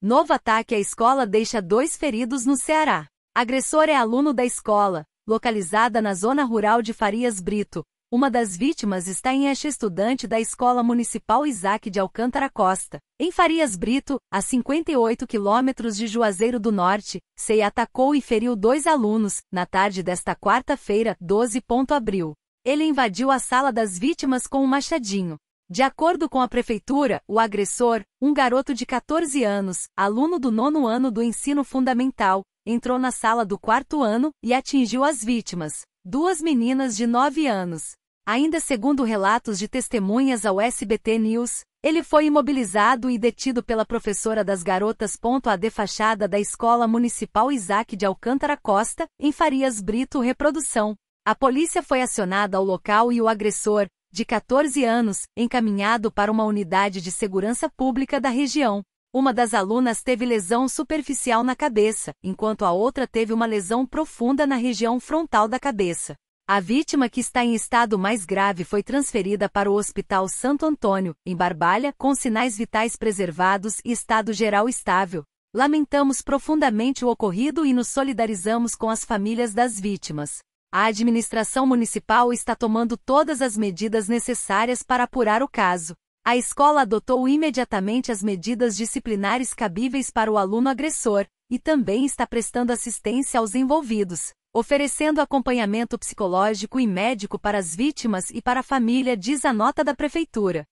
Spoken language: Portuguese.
Novo ataque à escola deixa dois feridos no Ceará. Agressor é aluno da escola, localizada na zona rural de Farias Brito. Uma das vítimas está em ex estudante da Escola Municipal Isaac de Alcântara Costa, em Farias Brito, a 58 quilômetros de Juazeiro do Norte. Sei atacou e feriu dois alunos, na tarde desta quarta-feira, 12. Abril. Ele invadiu a sala das vítimas com um machadinho. De acordo com a prefeitura, o agressor, um garoto de 14 anos, aluno do nono ano do ensino fundamental, entrou na sala do quarto ano e atingiu as vítimas, duas meninas de 9 anos. Ainda segundo relatos de testemunhas ao SBT News, ele foi imobilizado e detido pela professora das garotas. A de da Escola Municipal Isaac de Alcântara Costa, em Farias Brito Reprodução. A polícia foi acionada ao local e o agressor, de 14 anos, encaminhado para uma unidade de segurança pública da região. Uma das alunas teve lesão superficial na cabeça, enquanto a outra teve uma lesão profunda na região frontal da cabeça. A vítima que está em estado mais grave foi transferida para o Hospital Santo Antônio, em Barbalha, com sinais vitais preservados e estado geral estável. Lamentamos profundamente o ocorrido e nos solidarizamos com as famílias das vítimas. A administração municipal está tomando todas as medidas necessárias para apurar o caso. A escola adotou imediatamente as medidas disciplinares cabíveis para o aluno agressor e também está prestando assistência aos envolvidos, oferecendo acompanhamento psicológico e médico para as vítimas e para a família, diz a nota da prefeitura.